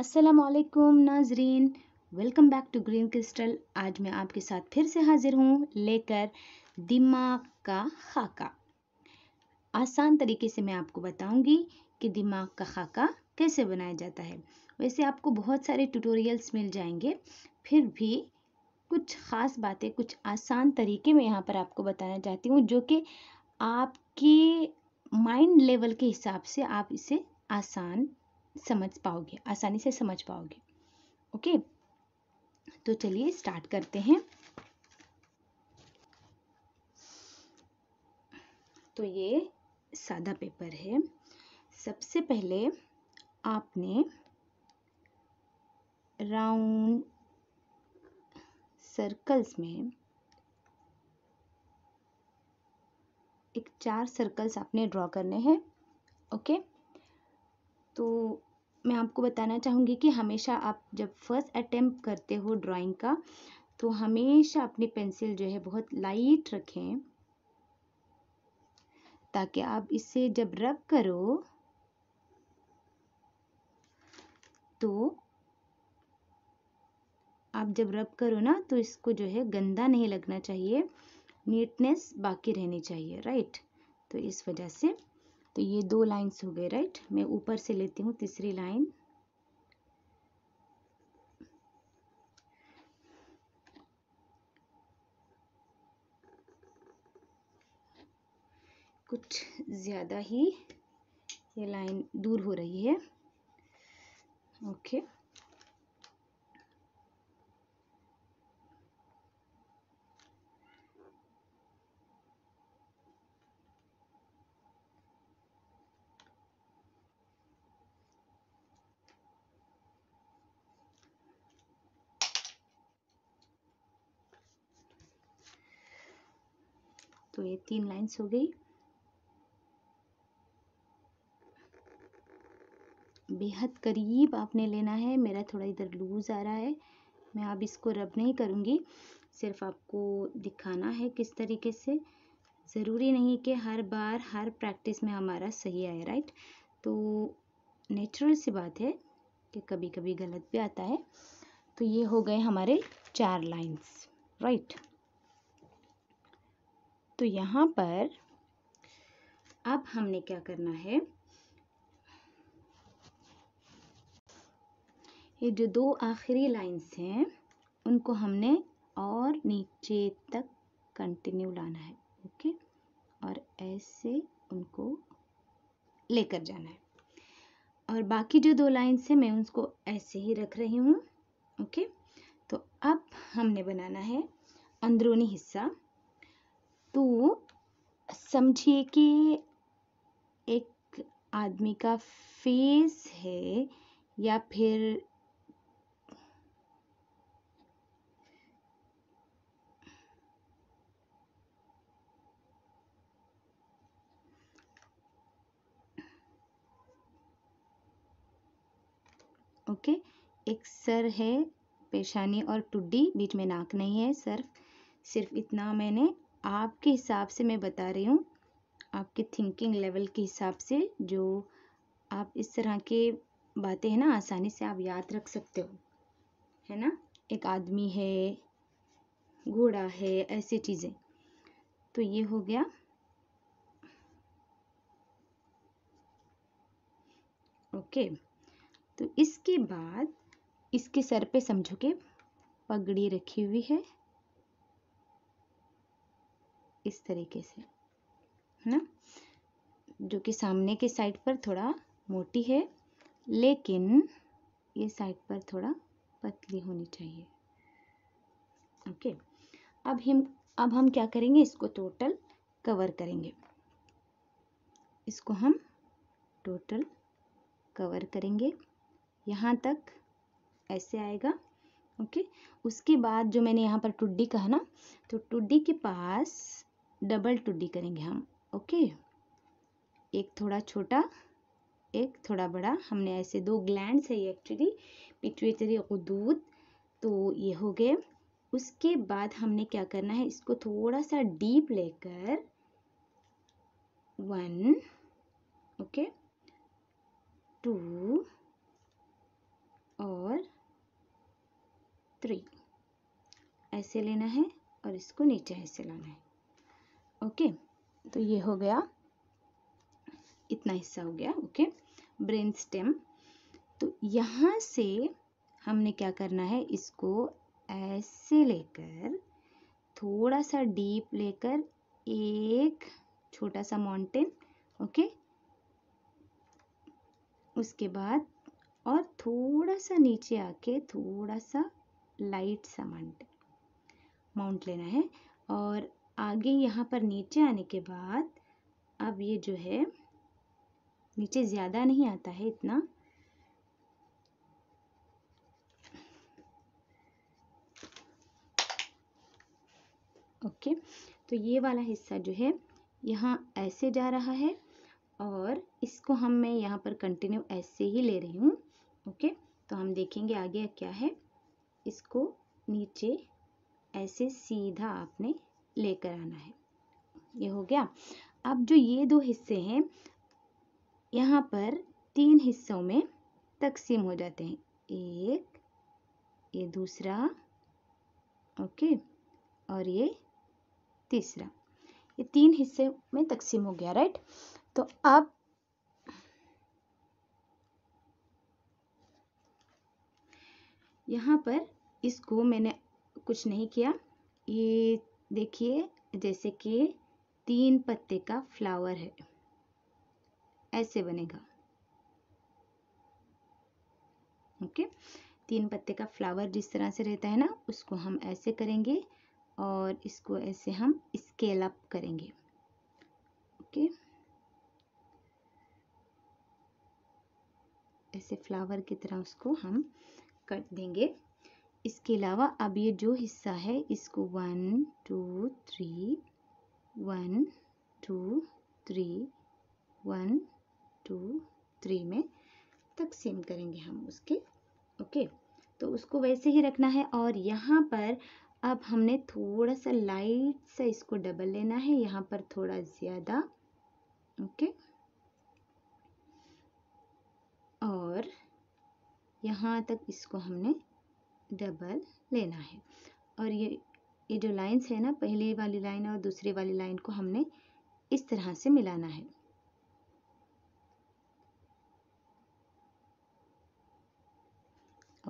असलकुम नाजरीन welcome back to Green Crystal आज मैं आपके साथ फिर से हाजिर हूँ लेकर दिमाग का खाका आसान तरीके से मैं आपको बताऊँगी कि दिमाग का खाका कैसे बनाया जाता है वैसे आपको बहुत सारे ट्यूटोरियल्स मिल जाएंगे फिर भी कुछ ख़ास बातें कुछ आसान तरीके मैं यहाँ पर आपको बताना चाहती हूँ जो कि आपके माइंड लेवल के हिसाब से आप इसे आसान समझ पाओगे आसानी से समझ पाओगे ओके तो चलिए स्टार्ट करते हैं तो ये सादा पेपर है सबसे पहले आपने राउंड सर्कल्स में एक चार सर्कल्स आपने ड्रॉ करने हैं ओके तो मैं आपको बताना चाहूँगी कि हमेशा आप जब फर्स्ट अटेम्प्ट करते हो ड्राइंग का तो हमेशा अपनी पेंसिल जो है बहुत लाइट रखें ताकि आप इसे जब रब करो तो आप जब रब करो ना तो इसको जो है गंदा नहीं लगना चाहिए नीटनेस बाकी रहनी चाहिए राइट तो इस वजह से तो ये दो लाइंस हो गए राइट मैं ऊपर से लेती हूँ तीसरी लाइन कुछ ज़्यादा ही ये लाइन दूर हो रही है ओके okay. तो ये तीन लाइंस हो गई बेहद करीब आपने लेना है मेरा थोड़ा इधर लूज़ आ रहा है मैं अब इसको रब नहीं करूँगी सिर्फ आपको दिखाना है किस तरीके से ज़रूरी नहीं कि हर बार हर प्रैक्टिस में हमारा सही आए राइट तो नेचुरल सी बात है कि कभी कभी गलत भी आता है तो ये हो गए हमारे चार लाइंस राइट तो यहाँ पर अब हमने क्या करना है ये जो दो आखिरी लाइंस हैं उनको हमने और नीचे तक कंटिन्यू लाना है ओके और ऐसे उनको लेकर जाना है और बाकी जो दो लाइंस हैं मैं उसको ऐसे ही रख रही हूँ ओके तो अब हमने बनाना है अंदरूनी हिस्सा तो समझिए कि एक आदमी का फेस है या फिर ओके okay? एक सर है पेशानी और टुड्डी बीच में नाक नहीं है सर सिर्फ इतना मैंने आपके हिसाब से मैं बता रही हूँ आपके थिंकिंग लेवल के हिसाब से जो आप इस तरह के बातें हैं ना आसानी से आप याद रख सकते हो है ना एक आदमी है घोड़ा है ऐसी चीज़ें तो ये हो गया ओके तो इसके बाद इसके सर पे समझो कि पगड़ी रखी हुई है इस तरीके से है ना जो कि सामने के साइड पर थोड़ा मोटी है लेकिन ये साइड पर थोड़ा पतली होनी चाहिए ओके अब हम अब हम क्या करेंगे इसको टोटल कवर करेंगे इसको हम टोटल कवर करेंगे यहाँ तक ऐसे आएगा ओके उसके बाद जो मैंने यहाँ पर टुड्डी कहा ना तो टुड्डी के पास डबल टुड्डी करेंगे हम ओके एक थोड़ा छोटा एक थोड़ा बड़ा हमने ऐसे दो ग्लैंड है ये एक्चुअली पिट्यूटरी और दूध तो ये हो गए उसके बाद हमने क्या करना है इसको थोड़ा सा डीप लेकर वन ओके टू और थ्री ऐसे लेना है और इसको नीचे ऐसे लाना है ओके तो ये हो गया इतना हिस्सा हो गया ओके ब्रेन स्टेम तो यहाँ से हमने क्या करना है इसको ऐसे लेकर थोड़ा सा डीप लेकर एक छोटा सा माउंटेन ओके उसके बाद और थोड़ा सा नीचे आके थोड़ा सा लाइट सा माउंटेन माउंट लेना है और आगे यहाँ पर नीचे आने के बाद अब ये जो है नीचे ज़्यादा नहीं आता है इतना ओके तो ये वाला हिस्सा जो है यहाँ ऐसे जा रहा है और इसको हम मैं यहाँ पर कंटिन्यू ऐसे ही ले रही हूँ ओके तो हम देखेंगे आगे क्या है इसको नीचे ऐसे सीधा आपने लेकर आना है ये हो गया अब जो ये दो हिस्से हैं यहाँ पर तीन हिस्सों में तकसीम हो जाते हैं एक ये दूसरा ओके और ये तीसरा ये तीन हिस्से में तकसीम हो गया राइट तो अब यहाँ पर इसको मैंने कुछ नहीं किया ये देखिए जैसे कि तीन पत्ते का फ्लावर है ऐसे बनेगा ओके तीन पत्ते का फ्लावर जिस तरह से रहता है ना उसको हम ऐसे करेंगे और इसको ऐसे हम स्केल अप करेंगे ओके ऐसे फ्लावर की तरह उसको हम कट देंगे इसके अलावा अब ये जो हिस्सा है इसको one two three one two three one two three में तक सेम करेंगे हम उसके ओके तो उसको वैसे ही रखना है और यहाँ पर अब हमने थोड़ा सा लाइट सा इसको डबल लेना है यहाँ पर थोड़ा ज़्यादा ओके और यहाँ तक इसको हमने डबल लेना है और ये ये जो लाइन्स है ना पहले वाली लाइन और दूसरी वाली लाइन को हमने इस तरह से मिलाना है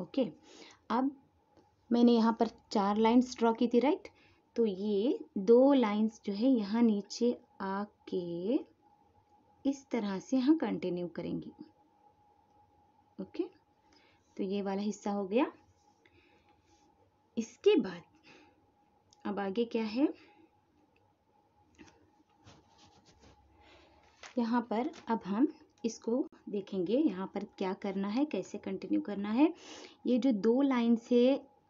ओके अब मैंने यहाँ पर चार लाइन्स ड्रॉ की थी राइट तो ये दो लाइन्स जो है यहाँ नीचे आके इस तरह से हम कंटिन्यू करेंगी ओके तो ये वाला हिस्सा हो गया इसके बाद अब आगे क्या है यहाँ पर अब हम इसको देखेंगे यहाँ पर क्या करना है कैसे कंटिन्यू करना है ये जो दो लाइन से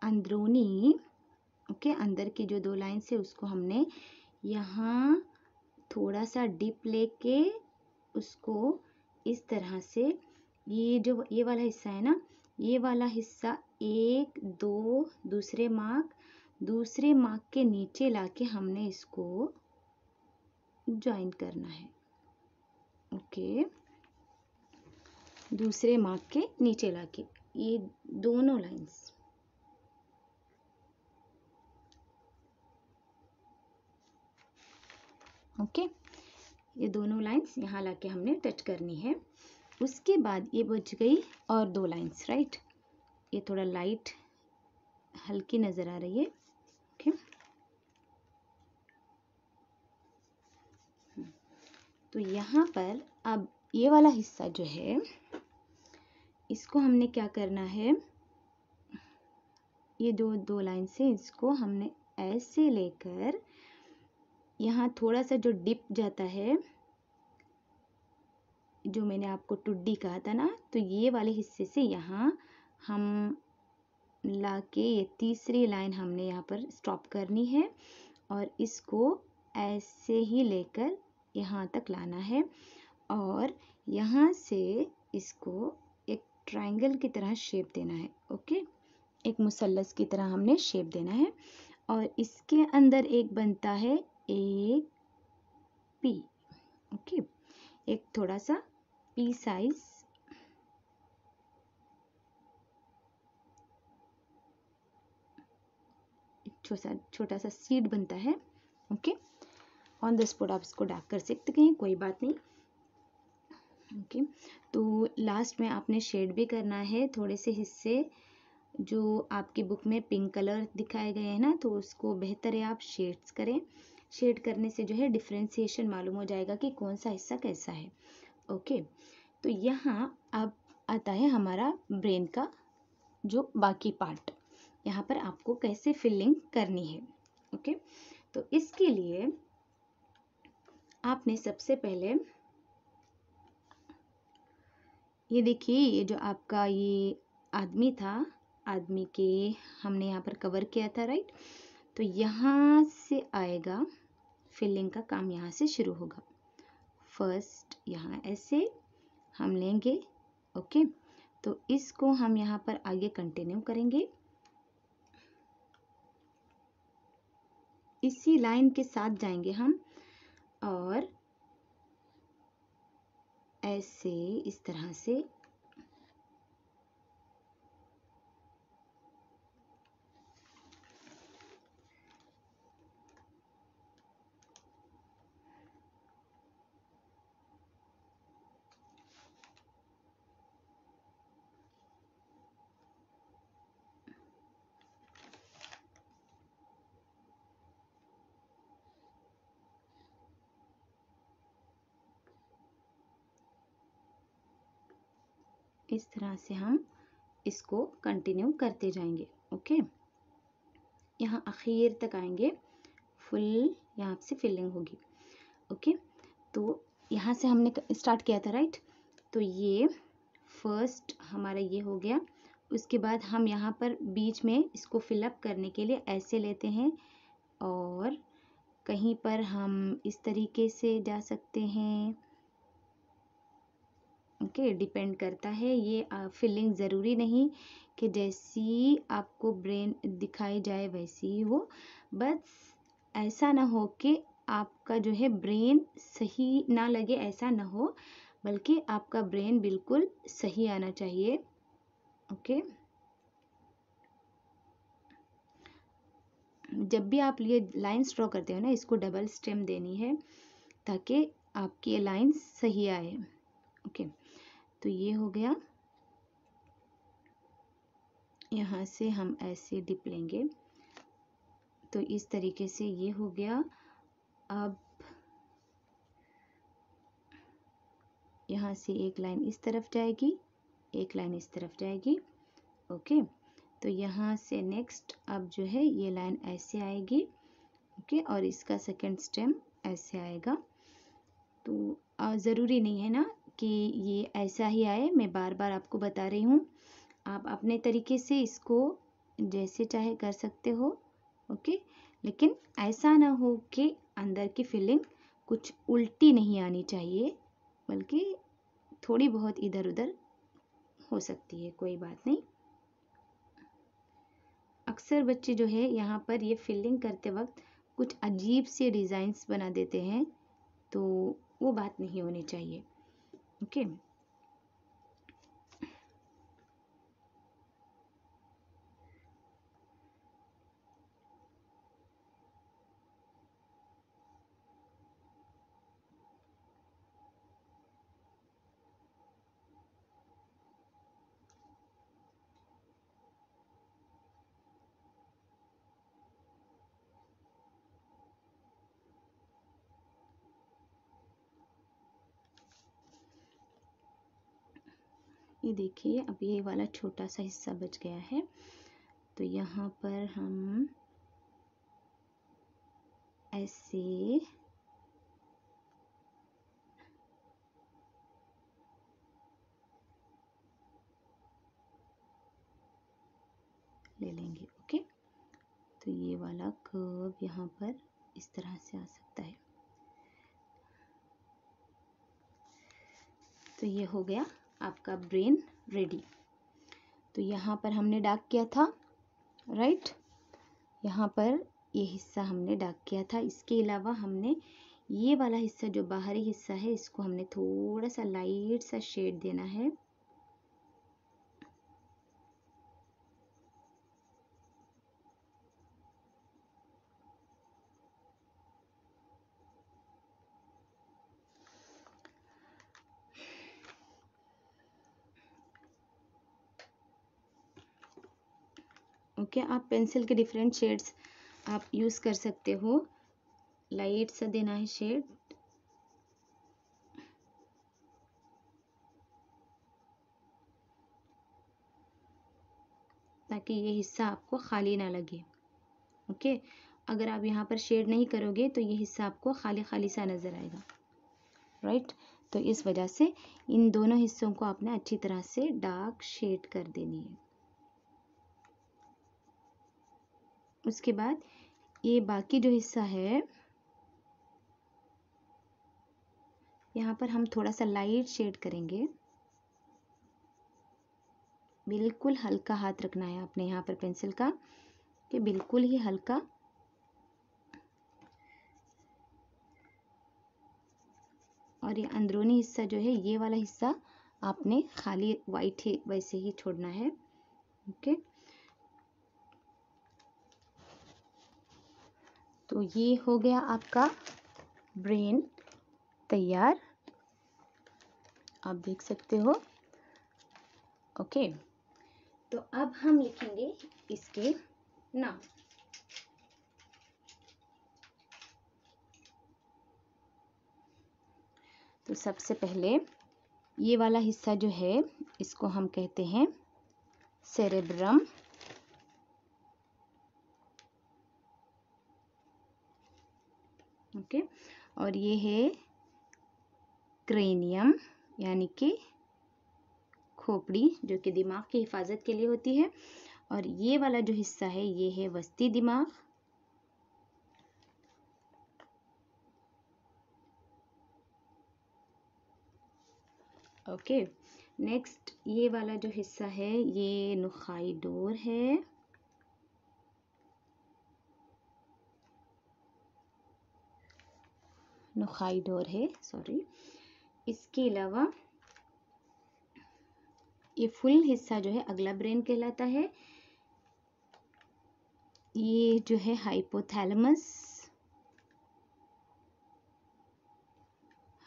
अंदरूनी ओके अंदर की जो दो लाइन से उसको हमने यहाँ थोड़ा सा डिप लेके उसको इस तरह से ये जो ये वाला हिस्सा है ना ये वाला हिस्सा एक दो दूसरे मार्क दूसरे मार्क के नीचे लाके हमने इसको ज्वाइन करना है ओके दूसरे मार्क के नीचे लाके ये दोनों लाइंस ओके ये दोनों लाइंस यहाँ लाके हमने टच करनी है उसके बाद ये बच गई और दो लाइंस राइट ये थोड़ा लाइट हल्की नज़र आ रही है ओके हम्म। तो यहाँ पर अब ये वाला हिस्सा जो है इसको हमने क्या करना है ये जो दो, दो लाइन से इसको हमने ऐसे लेकर यहाँ थोड़ा सा जो डिप जाता है जो मैंने आपको टुड्डी कहा था ना तो ये वाले हिस्से से यहाँ हम ला के ये तीसरी लाइन हमने यहाँ पर स्टॉप करनी है और इसको ऐसे ही लेकर यहाँ तक लाना है और यहाँ से इसको एक ट्रायंगल की तरह शेप देना है ओके एक मुसलस की तरह हमने शेप देना है और इसके अंदर एक बनता है एक पी ओके एक थोड़ा सा e size छोटा सा सीड बनता है ओके ऑन द स्पॉट आप इसको डाक कर सकते हैं कोई बात नहीं ओके okay. तो लास्ट में आपने शेड भी करना है थोड़े से हिस्से जो आपकी बुक में पिंक कलर दिखाए गए हैं ना तो उसको बेहतर है आप शेड्स करें शेड करने से जो है डिफ्रेंसीशन मालूम हो जाएगा कि कौन सा हिस्सा कैसा है ओके तो यहाँ अब आता है हमारा ब्रेन का जो बाकी पार्ट यहाँ पर आपको कैसे फिलिंग करनी है ओके तो इसके लिए आपने सबसे पहले ये देखिए ये जो आपका ये आदमी था आदमी के हमने यहाँ पर कवर किया था राइट तो यहाँ से आएगा फिलिंग का काम यहाँ से शुरू होगा फर्स्ट यहाँ ऐसे हम लेंगे ओके तो इसको हम यहाँ पर आगे कंटिन्यू करेंगे इसी लाइन के साथ जाएंगे हम और ऐसे इस तरह से इस तरह से हम इसको कंटिन्यू करते जाएंगे ओके यहाँ आखिर तक आएंगे फुल यहाँ से फिलिंग होगी ओके तो यहाँ से हमने स्टार्ट किया था राइट तो ये फर्स्ट हमारा ये हो गया उसके बाद हम यहाँ पर बीच में इसको फिलअप करने के लिए ऐसे लेते हैं और कहीं पर हम इस तरीके से जा सकते हैं के डिपेंड करता है ये फीलिंग ज़रूरी नहीं कि जैसी आपको ब्रेन दिखाई जाए वैसी ही हो बस ऐसा ना हो कि आपका जो है ब्रेन सही ना लगे ऐसा ना हो बल्कि आपका ब्रेन बिल्कुल सही आना चाहिए ओके जब भी आप ये लाइन्स ड्रॉ करते हो ना इसको डबल स्टेम देनी है ताकि आपकी ये लाइन सही आए ओके okay. तो ये हो गया यहाँ से हम ऐसे डिप लेंगे तो इस तरीके से ये हो गया अब यहाँ से एक लाइन इस तरफ जाएगी एक लाइन इस तरफ जाएगी ओके तो यहाँ से नेक्स्ट अब जो है ये लाइन ऐसे आएगी ओके और इसका सेकंड स्टेम ऐसे आएगा तो ज़रूरी नहीं है ना कि ये ऐसा ही आए मैं बार बार आपको बता रही हूँ आप अपने तरीके से इसको जैसे चाहे कर सकते हो ओके लेकिन ऐसा ना हो कि अंदर की फीलिंग कुछ उल्टी नहीं आनी चाहिए बल्कि थोड़ी बहुत इधर उधर हो सकती है कोई बात नहीं अक्सर बच्चे जो है यहाँ पर ये फिलिंग करते वक्त कुछ अजीब से डिज़ाइंस बना देते हैं तो वो बात नहीं होनी चाहिए Ok? ये देखिए अब ये वाला छोटा सा हिस्सा बच गया है तो यहाँ पर हम ऐसे ले लेंगे ओके तो ये वाला कर्व यहाँ पर इस तरह से आ सकता है तो ये हो गया आपका ब्रेन रेडी तो यहाँ पर हमने डाक किया था राइट यहाँ पर ये हिस्सा हमने डाक किया था इसके अलावा हमने ये वाला हिस्सा जो बाहरी हिस्सा है इसको हमने थोड़ा सा लाइट सा शेड देना है ओके आप पेंसिल के डिफरेंट शेड्स आप यूज़ कर सकते हो लाइट सा देना है शेड ताकि ये हिस्सा आपको खाली ना लगे ओके अगर आप यहाँ पर शेड नहीं करोगे तो ये हिस्सा आपको खाली खाली सा नज़र आएगा राइट तो इस वजह से इन दोनों हिस्सों को आपने अच्छी तरह से डार्क शेड कर देनी है उसके बाद ये बाकी जो हिस्सा है यहाँ पर हम थोड़ा सा लाइट शेड करेंगे बिल्कुल हल्का हाथ रखना है आपने यहाँ पर पेंसिल का कि बिल्कुल ही हल्का और ये अंदरूनी हिस्सा जो है ये वाला हिस्सा आपने खाली वाइट ही वैसे ही छोड़ना है ओके okay? तो ये हो गया आपका ब्रेन तैयार आप देख सकते हो ओके तो अब हम लिखेंगे इसके नाम तो सबसे पहले ये वाला हिस्सा जो है इसको हम कहते हैं सेरेब्रम ओके और ये है क्रेनियम यानी कि खोपड़ी जो कि दिमाग की हिफाजत के लिए होती है और ये वाला जो हिस्सा है ये है वस्ती दिमाग ओके नेक्स्ट ये वाला जो हिस्सा है ये नुखाई डोर है नुखाई डोर है सॉरी इसके अलावा ये फुल हिस्सा जो है अगला ब्रेन कहलाता है ये जो है हाइपोथैलमस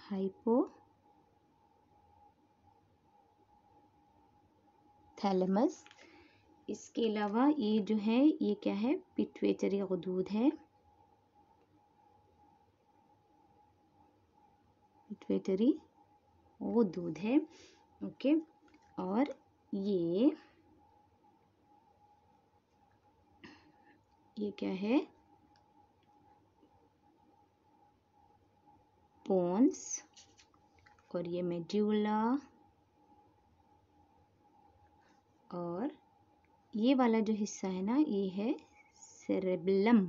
हाइपो थैलेमस इसके अलावा ये जो है ये क्या है पिट्यूटरी गदूद है इक्वेटरी वो दूध है ओके और ये ये क्या है पोन्स और ये मेड्यूला और ये वाला जो हिस्सा है ना ये है सेरेबलम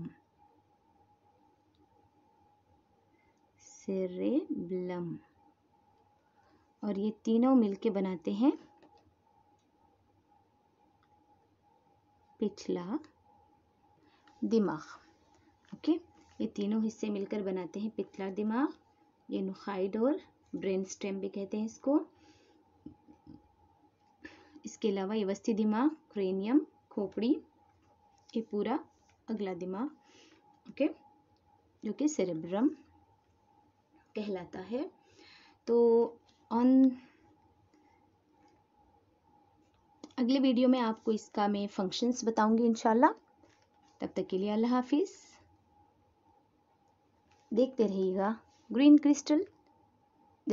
सेरेबलम और ये तीनों मिलके बनाते हैं पिछला दिमाग ओके ये तीनों हिस्से मिलकर बनाते हैं पिछला दिमाग ये नुखाइड और ब्रेन स्टेम भी कहते हैं इसको इसके अलावा ये वस्ती दिमाग क्रेनियम खोपड़ी ये पूरा अगला दिमाग ओके जो कि सेरेब्रम कहलाता है तो ऑन अगले वीडियो में आपको इसका मैं फंक्शंस बताऊंगी इनशाला तब तक के लिए अल्लाह हाफिज़ देखते रहिएगा ग्रीन क्रिस्टल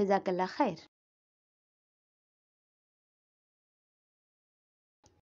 जजाकल्ला खैर